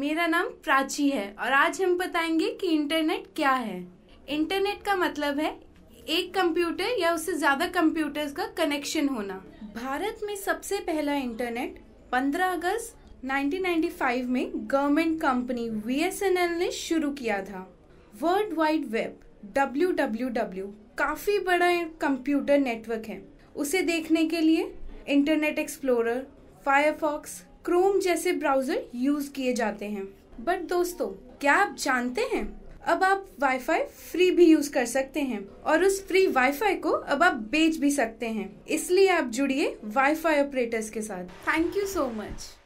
मेरा नाम प्राची है और आज हम बताएंगे कि इंटरनेट क्या है इंटरनेट का मतलब है एक कंप्यूटर या उससे ज़्यादा कंप्यूटर्स का कनेक्शन होना भारत में सबसे पहला इंटरनेट 15 अगस्त 1995 में गवर्नमेंट कंपनी वीएसएनएल ने शुरू किया था वर्ल्ड वाइड वेब डब्ल्यू काफ़ी बड़ा कंप्यूटर नेटवर्क है उसे देखने के लिए इंटरनेट एक्सप्लोरर फायरफॉक्स क्रोम जैसे ब्राउजर यूज किए जाते हैं बट दोस्तों क्या आप जानते हैं अब आप वाईफाई फ्री भी यूज कर सकते हैं और उस फ्री वाईफाई को अब आप बेच भी सकते हैं इसलिए आप जुड़िए वाईफाई ऑपरेटर्स के साथ थैंक यू सो मच